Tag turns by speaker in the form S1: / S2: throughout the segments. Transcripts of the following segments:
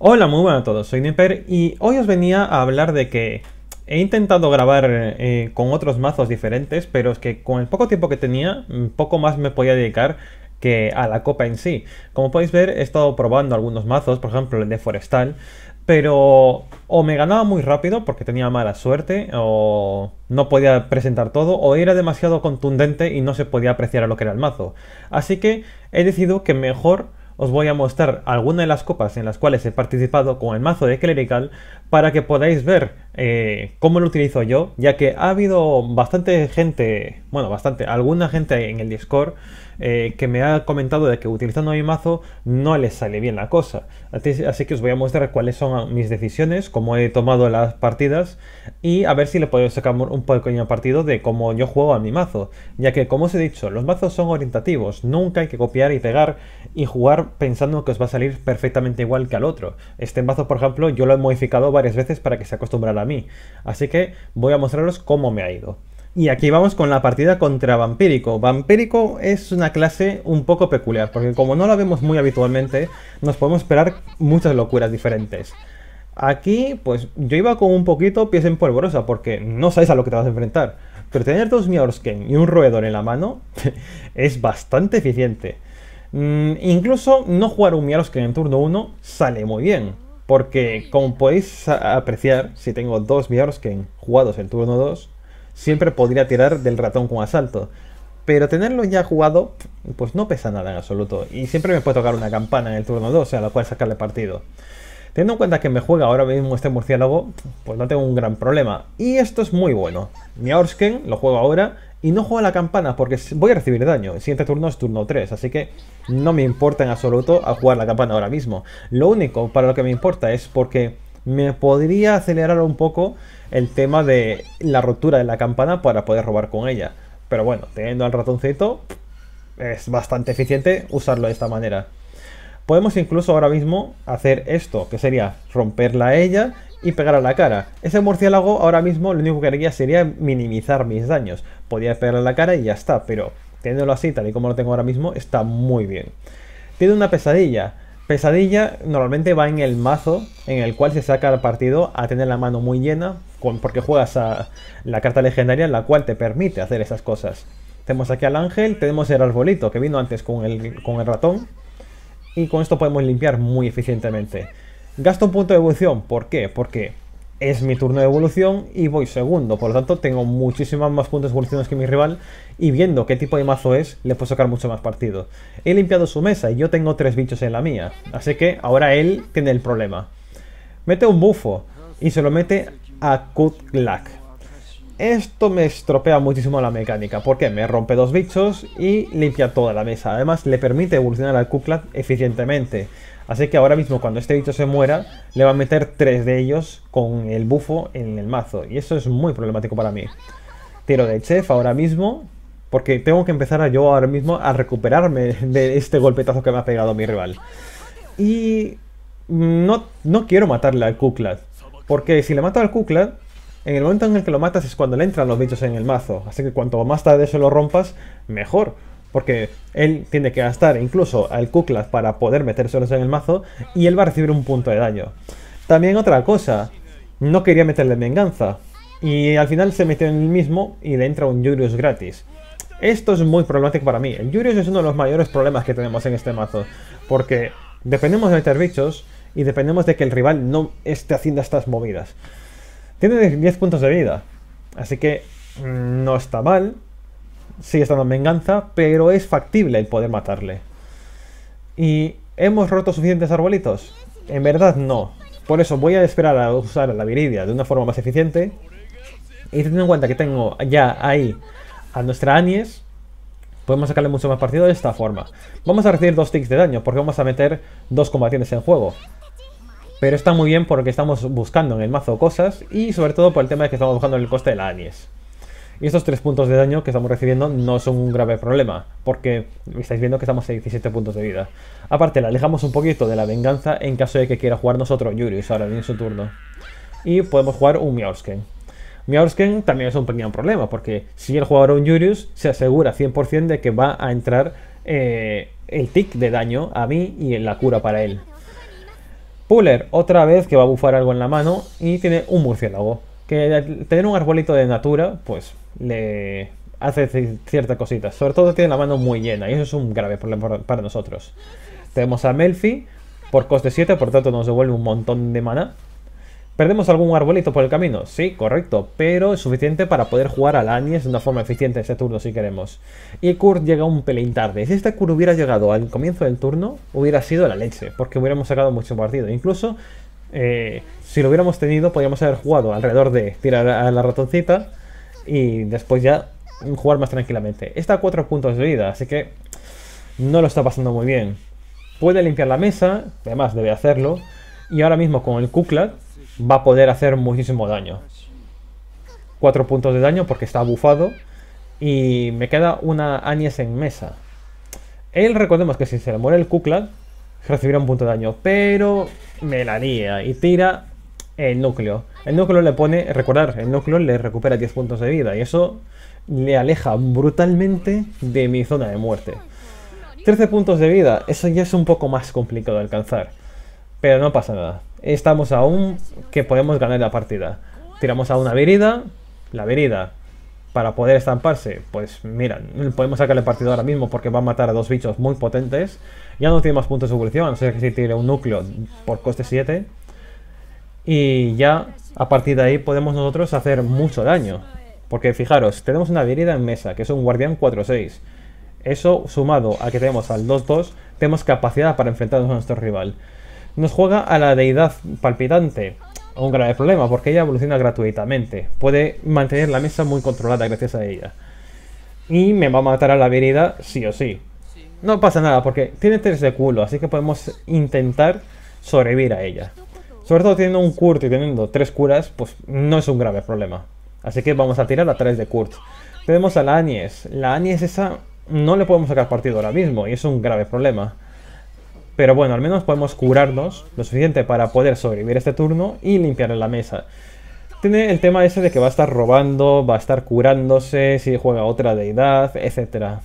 S1: Hola, muy buenas a todos, soy Nipper y hoy os venía a hablar de que he intentado grabar eh, con otros mazos diferentes, pero es que con el poco tiempo que tenía, mm, poco más me podía dedicar que a la copa en sí. Como podéis ver, he estado probando algunos mazos, por ejemplo el de Forestal, pero o me ganaba muy rápido porque tenía mala suerte, o no podía presentar todo, o era demasiado contundente y no se podía apreciar a lo que era el mazo. Así que he decidido que mejor os voy a mostrar alguna de las copas en las cuales he participado con el mazo de Clerical para que podáis ver eh, cómo lo utilizo yo, ya que ha habido bastante gente, bueno, bastante, alguna gente en el Discord eh, que me ha comentado de que utilizando mi mazo no les sale bien la cosa. Así que os voy a mostrar cuáles son mis decisiones, cómo he tomado las partidas y a ver si le puedo sacar un poco de pequeño partido de cómo yo juego a mi mazo, ya que como os he dicho, los mazos son orientativos, nunca hay que copiar y pegar y jugar pensando que os va a salir perfectamente igual que al otro. Este mazo, por ejemplo, yo lo he modificado varias veces para que se acostumbrara a mí. Así que voy a mostraros cómo me ha ido. Y aquí vamos con la partida contra Vampírico. Vampírico es una clase un poco peculiar, porque como no la vemos muy habitualmente, nos podemos esperar muchas locuras diferentes. Aquí, pues yo iba con un poquito pies en polvorosa, porque no sabes a lo que te vas a enfrentar. Pero tener dos Miaorsken y un roedor en la mano es bastante eficiente. Mm, incluso no jugar un que en turno 1 sale muy bien. Porque como podéis apreciar, si tengo dos que jugados en turno 2, siempre podría tirar del ratón con asalto. Pero tenerlo ya jugado, pues no pesa nada en absoluto. Y siempre me puede tocar una campana en el turno 2, a la cual sacarle partido. Teniendo en cuenta que me juega ahora mismo este murciélago, pues no tengo un gran problema. Y esto es muy bueno. Mi lo juego ahora y no juego la campana porque voy a recibir daño. El siguiente turno es turno 3, así que no me importa en absoluto a jugar la campana ahora mismo. Lo único para lo que me importa es porque me podría acelerar un poco el tema de la rotura de la campana para poder robar con ella. Pero bueno, teniendo al ratoncito, es bastante eficiente usarlo de esta manera. Podemos incluso ahora mismo hacer esto, que sería romperla a ella y pegar a la cara. Ese murciélago ahora mismo lo único que haría sería minimizar mis daños. podría pegar a la cara y ya está, pero teniéndolo así, tal y como lo tengo ahora mismo, está muy bien. Tiene una pesadilla. Pesadilla normalmente va en el mazo en el cual se saca el partido a tener la mano muy llena, porque juegas a la carta legendaria la cual te permite hacer esas cosas. Tenemos aquí al ángel, tenemos el arbolito que vino antes con el, con el ratón, y con esto podemos limpiar muy eficientemente. Gasto un punto de evolución. ¿Por qué? Porque es mi turno de evolución y voy segundo. Por lo tanto, tengo muchísimas más puntos de evolución que mi rival. Y viendo qué tipo de mazo es, le puedo sacar mucho más partido. He limpiado su mesa y yo tengo tres bichos en la mía. Así que ahora él tiene el problema. Mete un bufo y se lo mete a Kutlak. Esto me estropea muchísimo la mecánica, porque me rompe dos bichos y limpia toda la mesa. Además, le permite evolucionar al Kuklak eficientemente. Así que ahora mismo cuando este bicho se muera, le va a meter tres de ellos con el bufo en el mazo. Y eso es muy problemático para mí. Tiro de chef ahora mismo, porque tengo que empezar yo ahora mismo a recuperarme de este golpetazo que me ha pegado mi rival. Y no, no quiero matarle al Kuklad. porque si le mato al Kuklad, en el momento en el que lo matas es cuando le entran los bichos en el mazo. Así que cuanto más tarde se lo rompas, mejor. Porque él tiene que gastar incluso al Kuklas para poder meterse solos en el mazo y él va a recibir un punto de daño. También otra cosa, no quería meterle venganza. Y al final se metió en el mismo y le entra un Yurius gratis. Esto es muy problemático para mí. El Yurius es uno de los mayores problemas que tenemos en este mazo. Porque dependemos de meter bichos y dependemos de que el rival no esté haciendo estas movidas. Tiene 10 puntos de vida. Así que mm, no está mal, sigue estando en venganza, pero es factible el poder matarle. ¿Y hemos roto suficientes arbolitos? En verdad no. Por eso voy a esperar a usar la viridia de una forma más eficiente. Y teniendo en cuenta que tengo ya ahí a nuestra Anies, podemos sacarle mucho más partido de esta forma. Vamos a recibir dos ticks de daño porque vamos a meter dos combatientes en juego. Pero está muy bien porque estamos buscando en el mazo cosas y sobre todo por el tema de que estamos buscando el coste de la Anies. Y estos 3 puntos de daño que estamos recibiendo no son un grave problema, porque estáis viendo que estamos a 17 puntos de vida. Aparte, la alejamos un poquito de la venganza en caso de que quiera jugar nosotros Yurius ahora en su turno. Y podemos jugar un Miaursken. Miaursken también es un pequeño problema, porque si el jugador un Yurius se asegura 100% de que va a entrar eh, el tick de daño a mí y en la cura para él. Puller, otra vez que va a bufar algo en la mano y tiene un murciélago. Que tener un arbolito de natura, pues le hace ciertas cositas. Sobre todo tiene la mano muy llena y eso es un grave problema para nosotros. Tenemos a Melfi por coste 7, por tanto nos devuelve un montón de mana. ¿Perdemos algún arbolito por el camino? Sí, correcto, pero es suficiente para poder jugar al Anies de una forma eficiente ese turno si queremos. Y Kurt llega un pelín tarde. Si este Kurt hubiera llegado al comienzo del turno, hubiera sido la leche, porque hubiéramos sacado mucho partido. Incluso, eh, si lo hubiéramos tenido, podríamos haber jugado alrededor de tirar a la ratoncita, y después ya jugar más tranquilamente. Está a 4 puntos de vida, así que no lo está pasando muy bien. Puede limpiar la mesa, además debe hacerlo, y ahora mismo con el Kukla va a poder hacer muchísimo daño. 4 puntos de daño porque está bufado y me queda una Añez en mesa. Él, recordemos que si se le muere el Kukla, recibirá un punto de daño, pero me la haría y tira el núcleo. El núcleo le pone, recordar, el núcleo le recupera 10 puntos de vida y eso le aleja brutalmente de mi zona de muerte. 13 puntos de vida, eso ya es un poco más complicado de alcanzar, pero no pasa nada. Estamos aún que podemos ganar la partida. Tiramos a una virida, la virida para poder estamparse, pues mira, podemos sacarle partido ahora mismo porque va a matar a dos bichos muy potentes. Ya no tiene más puntos de evolución, a no ser que si tire un núcleo por coste 7 y ya a partir de ahí podemos nosotros hacer mucho daño. Porque fijaros, tenemos una herida en mesa, que es un guardián 4-6. Eso sumado a que tenemos al 2-2, tenemos capacidad para enfrentarnos a nuestro rival. Nos juega a la deidad palpitante, un grave problema, porque ella evoluciona gratuitamente. Puede mantener la mesa muy controlada gracias a ella. Y me va a matar a la herida sí o sí. No pasa nada, porque tiene 3 de culo, así que podemos intentar sobrevivir a ella. Sobre todo teniendo un Kurt y teniendo tres curas, pues no es un grave problema. Así que vamos a tirar a tres de Kurt. Tenemos a la Anies. La Anies esa no le podemos sacar partido ahora mismo y es un grave problema. Pero bueno, al menos podemos curarnos lo suficiente para poder sobrevivir este turno y limpiar la mesa. Tiene el tema ese de que va a estar robando, va a estar curándose, si juega otra deidad, etcétera.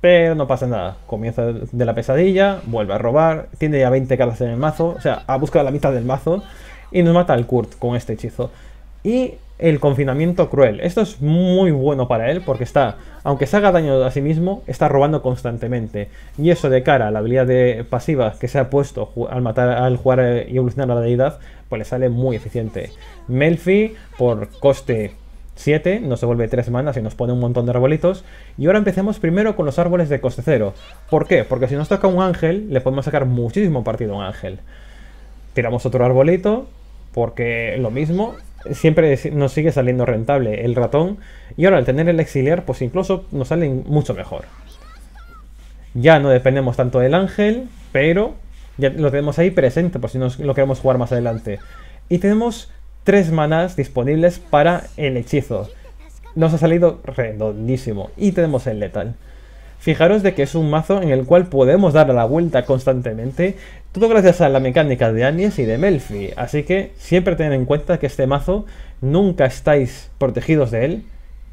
S1: Pero no pasa nada. Comienza de la pesadilla, vuelve a robar, tiene ya 20 cartas en el mazo, o sea, ha buscado la mitad del mazo y nos mata al Kurt con este hechizo. Y el confinamiento cruel. Esto es muy bueno para él porque está, aunque se haga daño a sí mismo, está robando constantemente. Y eso de cara a la habilidad de pasiva que se ha puesto al matar, al jugar eh, y evolucionar la deidad, pues le sale muy eficiente. Melfi, por coste 7 se vuelve 3 manas y nos pone un montón de arbolitos. Y ahora empecemos primero con los árboles de coste cero. ¿Por qué? Porque si nos toca un ángel, le podemos sacar muchísimo partido a un ángel. Tiramos otro arbolito, porque lo mismo, siempre nos sigue saliendo rentable el ratón. Y ahora al tener el exiliar, pues incluso nos salen mucho mejor. Ya no dependemos tanto del ángel, pero ya lo tenemos ahí presente por si nos lo queremos jugar más adelante. Y tenemos tres manas disponibles para el hechizo. Nos ha salido redondísimo. Y tenemos el letal. Fijaros de que es un mazo en el cual podemos dar la vuelta constantemente, todo gracias a la mecánica de Anies y de Melfi, así que siempre tened en cuenta que este mazo nunca estáis protegidos de él,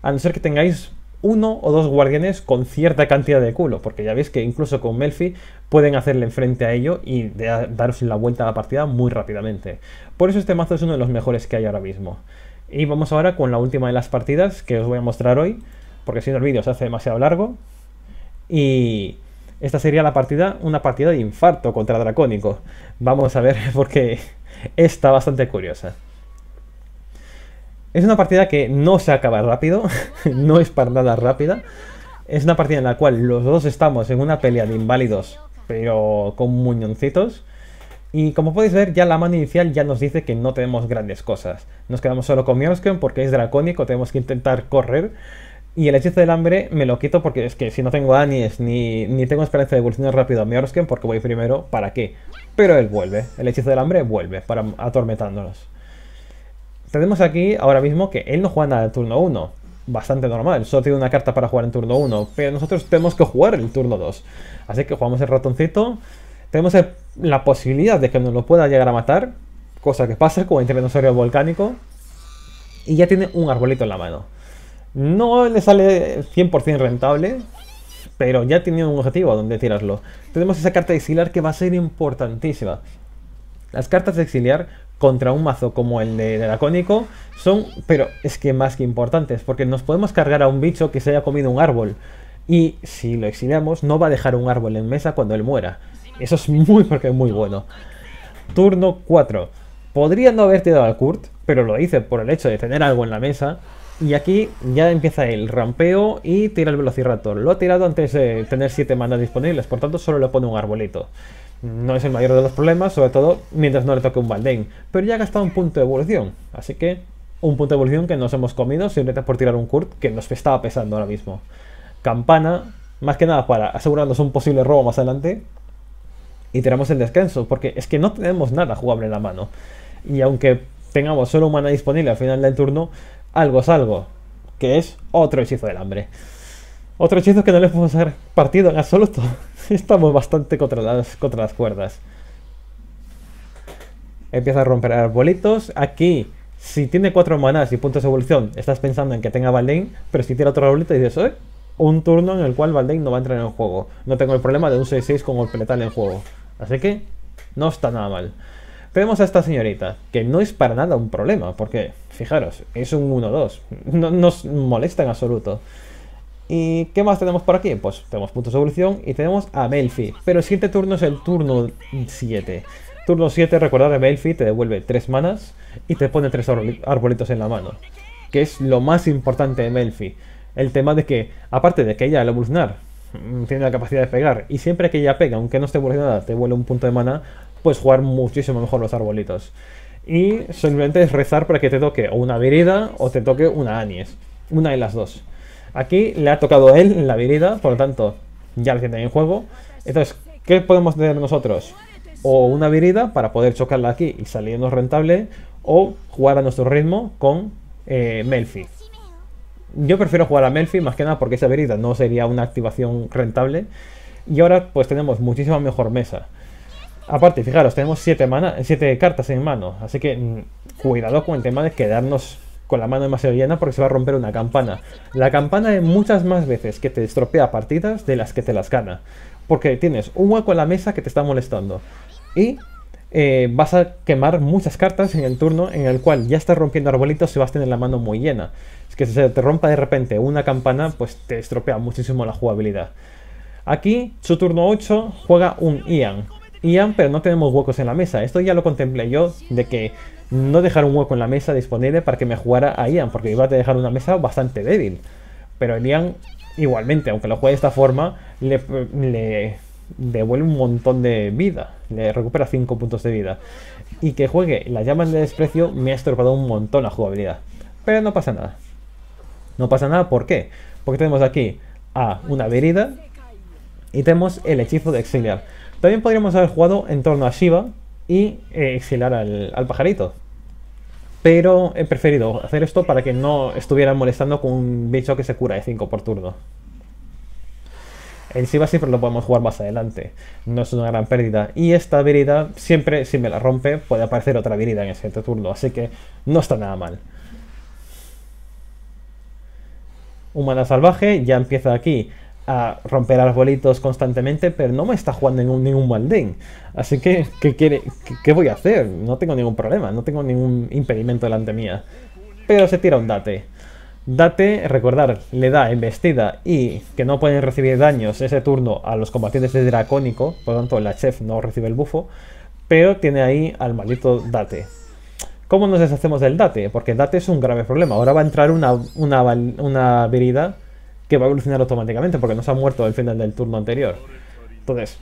S1: a no ser que tengáis uno o dos guardianes con cierta cantidad de culo, porque ya veis que incluso con Melfi pueden hacerle frente a ello y daros la vuelta a la partida muy rápidamente. Por eso este mazo es uno de los mejores que hay ahora mismo. Y vamos ahora con la última de las partidas que os voy a mostrar hoy, porque si no el vídeo se hace demasiado largo. Y esta sería la partida, una partida de infarto contra Dracónico. Vamos a ver porque está bastante curiosa. Es una partida que no se acaba rápido, no es para nada rápida. Es una partida en la cual los dos estamos en una pelea de inválidos, pero con muñoncitos. Y como podéis ver, ya la mano inicial ya nos dice que no tenemos grandes cosas. Nos quedamos solo con Mjolnir porque es dracónico, tenemos que intentar correr. Y el hechizo del hambre me lo quito porque es que si no tengo Anies ni, tengo esperanza de evolucionar rápido a Mjolnir porque voy primero, ¿para qué? Pero él vuelve, el hechizo del hambre vuelve para atormentándonos tenemos aquí ahora mismo que él no juega nada en turno 1. Bastante normal, solo tiene una carta para jugar en turno 1, pero nosotros tenemos que jugar el turno 2. Así que jugamos el ratoncito. Tenemos la posibilidad de que nos lo pueda llegar a matar, cosa que pasa con el dinosaurio volcánico. Y ya tiene un arbolito en la mano. No le sale 100% rentable, pero ya tiene un objetivo a donde tirarlo. Tenemos esa carta de exiliar que va a ser importantísima. Las cartas de exiliar contra un mazo como el de Dracónico son, pero es que más que importantes, porque nos podemos cargar a un bicho que se haya comido un árbol. Y si lo exiliamos, no va a dejar un árbol en mesa cuando él muera. Eso es muy, porque es muy bueno. Turno 4. Podría no haber tirado al Kurt, pero lo hice por el hecho de tener algo en la mesa. Y aquí ya empieza el rampeo y tira el Velociraptor. Lo ha tirado antes de tener 7 manas disponibles, por tanto solo le pone un arbolito. No es el mayor de los problemas, sobre todo mientras no le toque un Baldén. Pero ya ha gastado un punto de evolución. Así que un punto de evolución que nos hemos comido simplemente por tirar un Kurt que nos estaba pesando ahora mismo. Campana, más que nada para asegurarnos un posible robo más adelante. Y tenemos el descanso, porque es que no tenemos nada jugable en la mano. Y aunque tengamos solo mana disponible al final del turno, algo es algo, que es otro hechizo del hambre. Otro hechizo que no le podemos hacer partido en absoluto. Estamos bastante contra las, cuerdas. Empieza a romper arbolitos. Aquí, si tiene cuatro manás y puntos de evolución, estás pensando en que tenga Valdain, pero si tiene otro arbolito y dices, ¿eh? Un turno en el cual Valdain no va a entrar en el juego. No tengo el problema de un 6-6 con el letal en juego. Así que, no está nada mal. Tenemos a esta señorita, que no es para nada un problema, porque, fijaros, es un 1-2. No nos molesta en absoluto. ¿Y qué más tenemos por aquí? Pues tenemos puntos de evolución y tenemos a Melfi. Pero el siguiente turno es el turno 7. Turno 7, recordad que Melfi te devuelve 3 manas y te pone 3 arbolitos en la mano. Que es lo más importante de Melfi. El tema de que, aparte de que ella al evolucionar mm, tiene la capacidad de pegar, y siempre que ella pega, aunque no esté evolucionada, te vuelve un punto de mana, puedes jugar muchísimo mejor los arbolitos. Y simplemente es rezar para que te toque o una virida o te toque una Anies. Una de las dos. Aquí le ha tocado él la virida, por lo tanto, ya la tiene en juego. Entonces, ¿qué podemos tener nosotros? O una virida para poder chocarla aquí y salirnos rentable, o jugar a nuestro ritmo con eh, Melfi. Yo prefiero jugar a Melfi más que nada porque esa virida no sería una activación rentable. Y ahora pues tenemos muchísima mejor mesa. Aparte, fijaros, tenemos 7 siete cartas en mano, así que mm, cuidado con el tema de quedarnos con la mano demasiado llena porque se va a romper una campana. La campana es muchas más veces que te estropea partidas de las que te las gana. Porque tienes un hueco en la mesa que te está molestando. Y eh, vas a quemar muchas cartas en el turno en el cual ya estás rompiendo arbolitos y vas a tener la mano muy llena. Es que si se te rompa de repente una campana, pues te estropea muchísimo la jugabilidad. Aquí, su turno 8, juega un Ian. Ian, pero no tenemos huecos en la mesa. Esto ya lo contemplé yo, de que no dejar un hueco en la mesa disponible para que me jugara a Ian, porque iba a dejar una mesa bastante débil. Pero el Ian, igualmente, aunque lo juegue de esta forma, le, devuelve un montón de vida, le recupera 5 puntos de vida. Y que juegue las llamas de desprecio me ha estorpado un montón la jugabilidad. Pero no pasa nada. No pasa nada, ¿por qué? Porque tenemos aquí a una verida y tenemos el hechizo de exiliar. También podríamos haber jugado en torno a Shiva, y eh, exilar al, pajarito. Pero he preferido hacer esto para que no estuvieran molestando con un bicho que se cura de 5 por turno. El Siva siempre lo podemos jugar más adelante, no es una gran pérdida. Y esta habilidad, siempre si me la rompe, puede aparecer otra habilidad en el siguiente turno, así que no está nada mal. Humana salvaje ya empieza aquí a romper arbolitos constantemente, pero no me está jugando ningún, ningún maldín. Así que, ¿qué, qué, voy a hacer? No tengo ningún problema, no tengo ningún impedimento delante mía. Pero se tira un date. Date, recordar, le da embestida y que no pueden recibir daños ese turno a los combatientes de Dracónico, por lo tanto la chef no recibe el bufo, pero tiene ahí al maldito Date. ¿Cómo nos deshacemos del Date? Porque Date es un grave problema. Ahora va a entrar una, una, una habilidad que va a evolucionar automáticamente porque nos ha muerto al final del turno anterior. Entonces,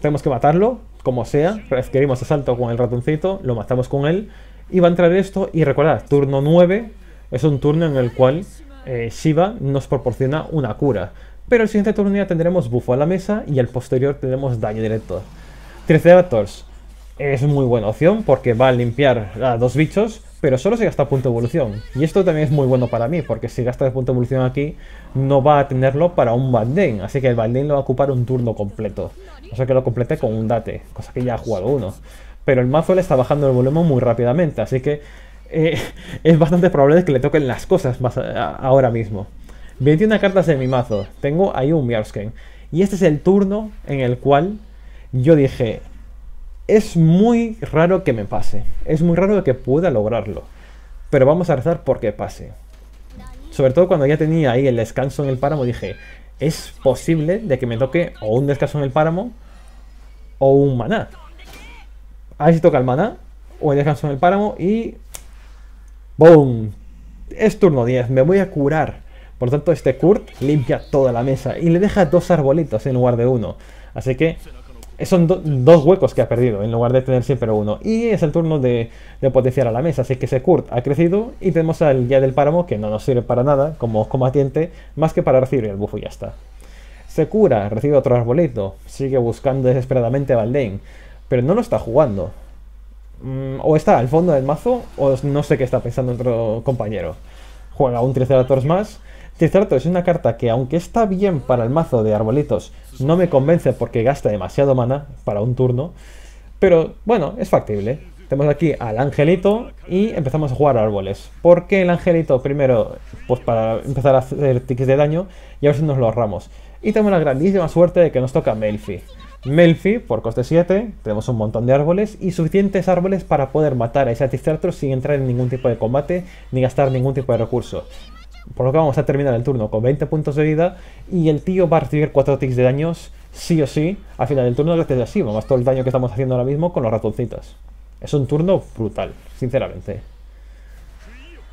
S1: tenemos que matarlo, como sea, adquirimos asalto con el ratoncito, lo matamos con él, y va a entrar esto, y recordad, turno 9 es un turno en el cual eh, Shiva nos proporciona una cura, pero el siguiente turno ya tendremos bufo a la mesa y al posterior tendremos daño directo. Triceratops es muy buena opción porque va a limpiar a dos bichos, pero solo si gasta punto de evolución. Y esto también es muy bueno para mí, porque si gasta punto de evolución aquí, no va a tenerlo para un Bandane, así que el Bandane lo va a ocupar un turno completo. O sea que lo complete con un Date, cosa que ya ha jugado uno. Pero el mazo le está bajando el volumen muy rápidamente, así que eh, es bastante probable que le toquen las cosas más ahora mismo. 21 cartas en mi mazo, tengo ahí un Miarsken. Y este es el turno en el cual yo dije, es muy raro que me pase. Es muy raro que pueda lograrlo. Pero vamos a rezar porque pase. Sobre todo cuando ya tenía ahí el descanso en el páramo, dije, es posible de que me toque o un descanso en el páramo o un maná. A ver si toca el maná o el descanso en el páramo y... ¡Boom! Es turno 10, me voy a curar. Por lo tanto, este Kurt limpia toda la mesa y le deja dos arbolitos en lugar de uno. Así que eh, son dos huecos que ha perdido en lugar de tener siempre uno. Y es el turno de, potenciar a la mesa. Así que se ha crecido y tenemos al ya del páramo que no nos sirve para nada como combatiente más que para recibir el bufo y ya está. Se cura, recibe otro arbolito, sigue buscando desesperadamente a Valdain, pero no lo está jugando. Mm, o está al fondo del mazo o no sé qué está pensando otro compañero juega un Triceratops más. Triceratops es una carta que, aunque está bien para el mazo de arbolitos, no me convence porque gasta demasiado mana para un turno. Pero bueno, es factible. Tenemos aquí al angelito y empezamos a jugar árboles. Porque el angelito primero, pues para empezar a hacer tickets de daño y a ver si nos lo ahorramos. Y tenemos la grandísima suerte de que nos toca Melfi. Melfi, por coste 7, tenemos un montón de árboles y suficientes árboles para poder matar a ese sin entrar en ningún tipo de combate ni gastar ningún tipo de recurso. Por lo que vamos a terminar el turno con 20 puntos de vida y el tío va a recibir 4 ticks de daños sí o sí al final del turno gracias a sí, más todo el daño que estamos haciendo ahora mismo con los ratoncitos. Es un turno brutal, sinceramente.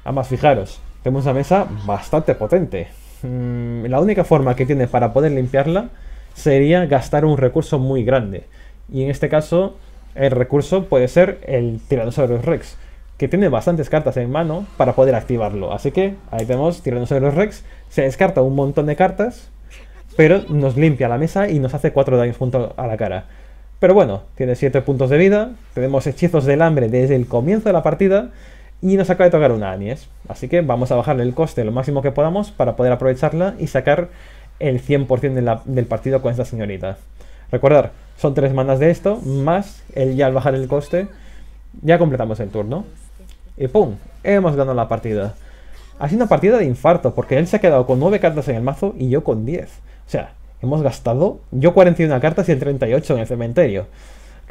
S1: Además, fijaros, tenemos una mesa bastante potente. Mm, la única forma que tiene para poder limpiarla sería gastar un recurso muy grande. Y en este caso, el recurso puede ser el tiranosaurio Rex, que tiene bastantes cartas en mano para poder activarlo. Así que ahí tenemos los Rex, se descarta un montón de cartas, pero nos limpia la mesa y nos hace 4 daños junto a la cara. Pero bueno, tiene 7 puntos de vida, tenemos hechizos del hambre desde el comienzo de la partida y nos acaba de tocar una Anies. Así que vamos a bajarle el coste lo máximo que podamos para poder aprovecharla y sacar el 100% del partido con esta señorita. Recordar, son tres manas de esto, más el ya al bajar el coste, ya completamos el turno. Y ¡pum! Hemos ganado la partida. Ha sido una partida de infarto, porque él se ha quedado con 9 cartas en el mazo y yo con 10. O sea, hemos gastado yo 41 cartas y el 38 en el cementerio.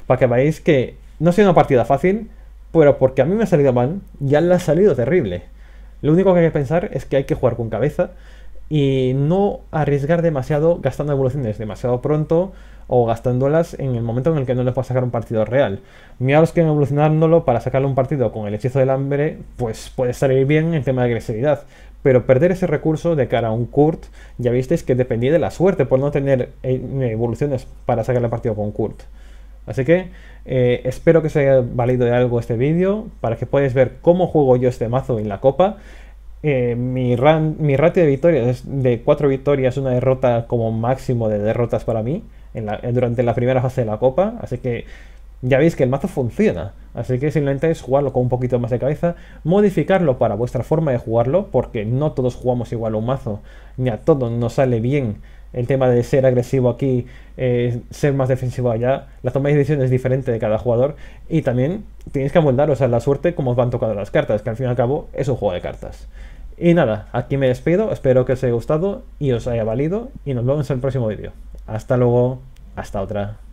S1: Para que veáis que no ha sido una partida fácil, pero porque a mí me ha salido mal, ya le ha salido terrible. Lo único que hay que pensar es que hay que jugar con cabeza, y no arriesgar demasiado gastando evoluciones demasiado pronto o gastándolas en el momento en el que no les va sacar un partido real. Miraros que evolucionándolo para sacarle un partido con el hechizo del hambre, pues puede salir bien en tema de agresividad. Pero perder ese recurso de cara a un Kurt, ya visteis que dependía de la suerte por no tener eh, evoluciones para sacarle partido con Kurt. Así que eh, espero que os haya valido de algo este vídeo, para que podáis ver cómo juego yo este mazo en la copa eh, mi, ratio de victorias es de cuatro victorias, una derrota como máximo de derrotas para mí eh, durante la primera fase de la copa. Así que ya veis que el mazo funciona. Así que simplemente es jugarlo con un poquito más de cabeza, modificarlo para vuestra forma de jugarlo, porque no todos jugamos igual a un mazo, ni a todos nos sale bien el tema de ser agresivo aquí, eh, ser más defensivo allá, la toma de decisiones es diferente de cada jugador y también tenéis que amoldaros a la suerte como os van tocando las cartas, que al fin y al cabo es un juego de cartas. Y nada, aquí me despido, espero que os haya gustado y os haya valido y nos vemos en el próximo vídeo. Hasta luego, hasta otra.